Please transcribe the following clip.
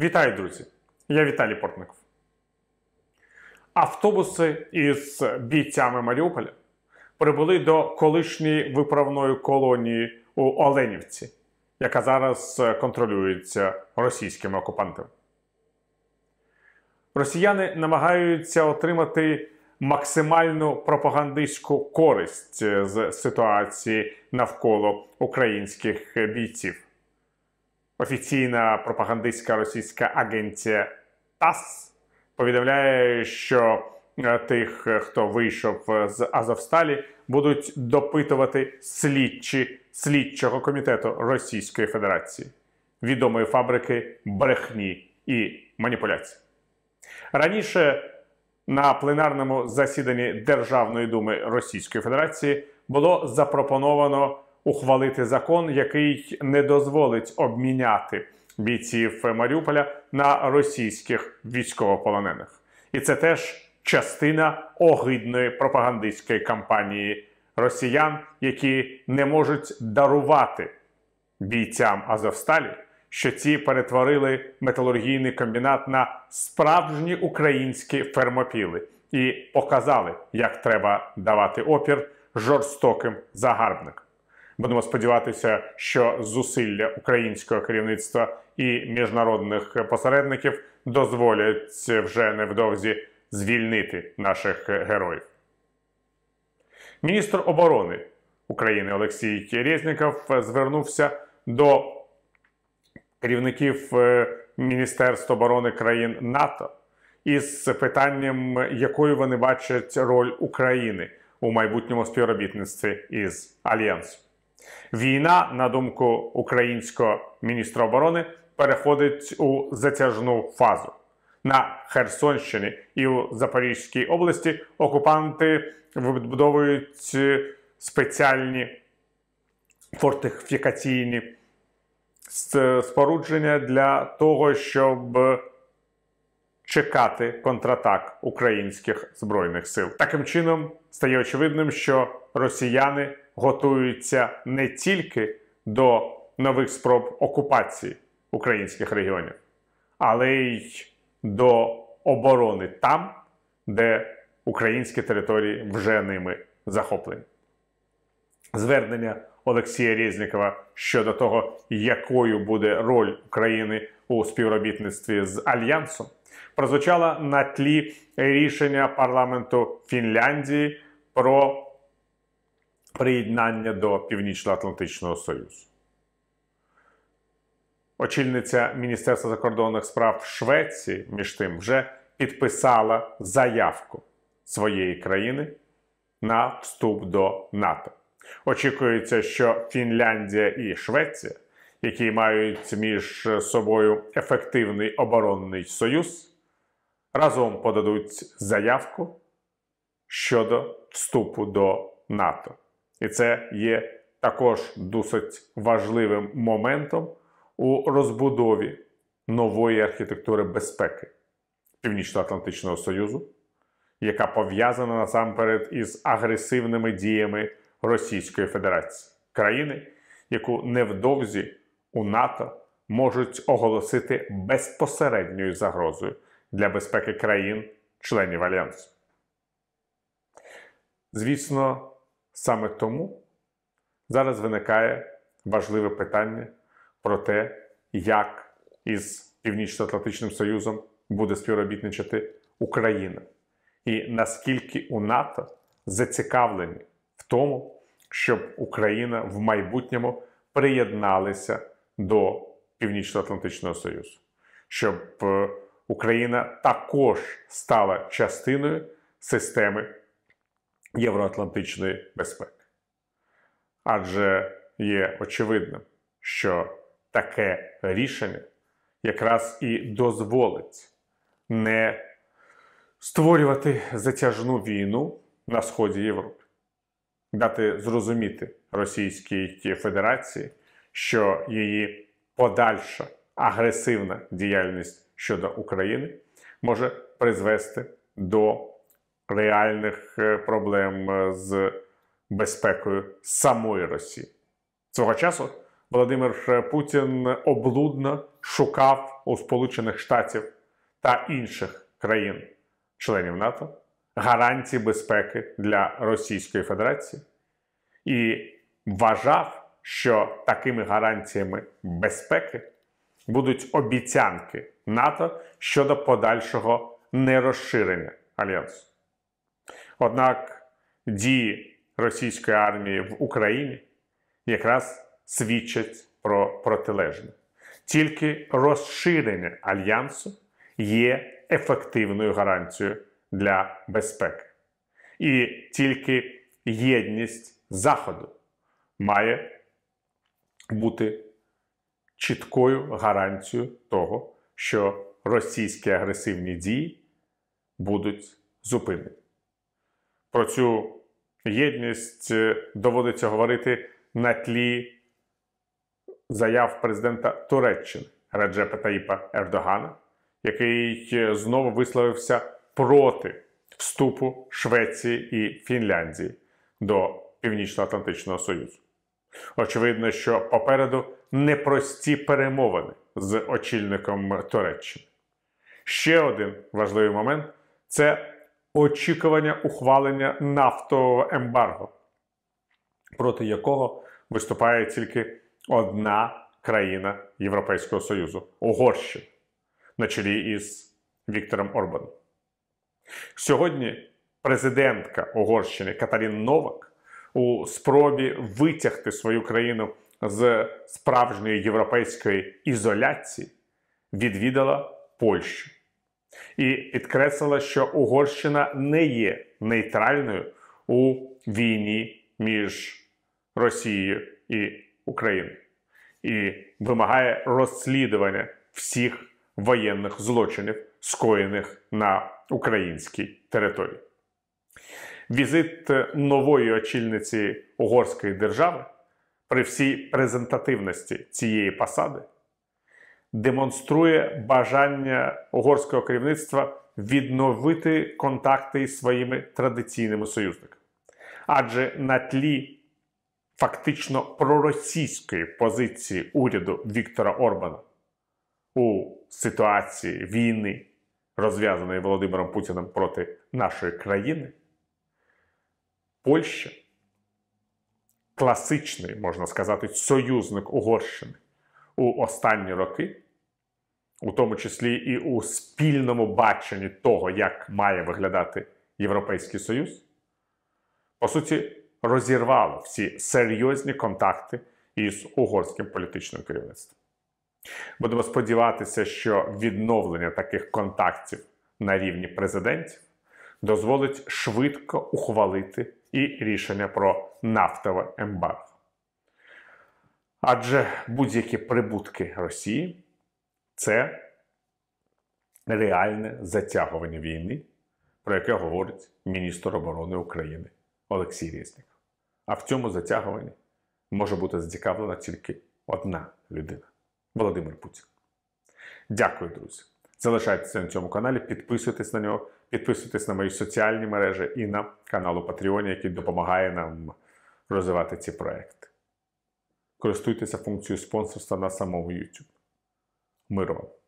Вітаю, друзі! Я Віталій Портников. Автобуси із бійцями Маріуполя прибули до колишньої виправної колонії у Оленівці, яка зараз е, контролюється російськими окупантами. Росіяни намагаються отримати максимальну пропагандистську користь е, з ситуації навколо українських бійців. Офіційна пропагандистська російська агенція ТАСС повідомляє, що е, тих, е, хто вийшов е, з Азовсталі, будуть допитувати слідчі слідчого комітету Російської Федерації, відомої фабрики брехні і маніпуляцій. Раніше на пленарному засіданні Державної думи Російської Федерації було запропоновано ухвалити закон, який не дозволить обміняти бійців Маріуполя на російських військовополонених, і це теж частина огидної пропагандистської кампанії росіян, які не можуть дарувати бійцям Азовсталі. Що ці перетворили металургійний комбінат на справжні українські фермопіли і показали, як треба давати опір жорстоким загарбникам. Будемо сподіватися, що зусилля українського керівництва і міжнародних посередників дозволять вже невдовзі звільнити наших героїв. Міністр оборони України Олексій Резніков звернувся до керівників е, Міністерства оборони країн НАТО із питанням, якою вони бачать роль України у майбутньому співробітництві із Альянсом. Війна, на думку українського міністра оборони, переходить у затяжну фазу. На Херсонщині і у Запорізькій області окупанти вибудовують е, спеціальні фортифікаційні е, спорудження для того, щоб чекати контратак українських збройних сил. Таким чином стає очевидним, що росіяни готуються не тільки до нових спроб окупації українських регіонів, але й до оборони там, де українські території вже ними захоплені. Звернення Олексія Резнікова щодо того, якою буде роль України у співробітництві з Альянсом, прозвучало на тлі рішення парламенту Фінляндії про приєднання до Північно-Атлантичного Союзу. Очільниця Міністерства закордонних справ Швеції між тим вже підписала заявку своєї країни на вступ до НАТО. Очікується, що Фінляндія і Швеція, які мають між собою ефективний оборонний союз, разом подадуть заявку щодо вступу до НАТО. І це є також досить важливим моментом у розбудові нової архітектури безпеки Північно-Атлантичного Союзу, яка пов'язана насамперед із агресивними діями Російської Федерації, країни, яку невдовзі у НАТО можуть оголосити безпосередньою загрозою для безпеки країн-членів Альянсу. Звісно. Саме тому зараз виникає важливе питання про те, як із Північно-Атлантичним Союзом буде співробітничати Україна, і наскільки у НАТО зацікавлені в тому, щоб Україна в майбутньому приєдналася до Північно-Атлантичного Союзу, щоб е, Україна також стала частиною системи євроатлантичної безпеки. Адже є очевидним, що таке рішення якраз і дозволить не створювати затяжну війну на сході Європи, дати зрозуміти Російській Федерації, що її подальша агресивна діяльність щодо України може призвести до реальних е, проблем е, з безпекою самої Росії. Цього часу Володимир е, Путін облудно шукав у Сполучених Штатів та інших країн-членів НАТО гарантії безпеки для Російської Федерації і вважав, що такими гарантіями безпеки будуть обіцянки НАТО щодо подальшого нерозширення альянсу. Однак дії російської армії в Україні якраз свідчать про протилежне. Тільки розширення альянсу є ефективною гарантією для безпеки. І тільки єдність Заходу має бути чіткою гарантією того, що російські агресивні дії будуть зупинені. Про цю єдність е, доводиться говорити на тлі заяв президента Туреччини Реджепа Таїпа Ердогана, який е, знову висловився проти вступу Швеції і Фінляндії до Північно-Атлантичного Союзу. Очевидно, що попереду непрості перемовини з очільником Туреччини. Ще один важливий момент це очікування ухвалення нафтового ембарго, проти якого виступає тільки одна країна Європейського Союзу Угорщина на чолі із Віктором Орбаном. Сьогодні президентка Угорщини Катарін Новак у спробі витягти свою країну з справжньої європейської ізоляції відвідала Польщу і підкреслила, що Угорщина не є нейтральною у війні між Росією і Україною і вимагає розслідування всіх воєнних злочинів, скоєних на українській території. Візит нової очільниці угорської держави при всій презентативності цієї посади демонструє бажання угорського керівництва відновити контакти із своїми традиційними союзниками. Адже на тлі фактично проросійської позиції уряду Віктора Орбана у ситуації війни, розв'язаної Володимиром Путіним проти нашої країни, Польща класичний, можна сказати, союзник Угорщини у останні роки, у тому числі і у спільному баченні того, як має виглядати Європейський Союз, по суті, розірвало всі серйозні контакти із угорським політичним керівництвом. Будемо сподіватися, що відновлення таких контактів на рівні президентів дозволить швидко ухвалити і рішення про нафтове ембарго. Адже будь-які прибутки Росії це реальне затягування війни, про яке говорить міністр оборони України Олексій Резніков. А в цьому затягуванні може бути зацікавлена тільки одна людина Володимир Путін. Дякую, друзі. Залишайтеся на цьому каналі, підписуйтесь на нього, підписуйтесь на мої соціальні мережі і на канал у Патреоні, який допомагає нам розвивати ці проекти. Користуйтеся функцією спонсорства на самому YouTube. Миру вам!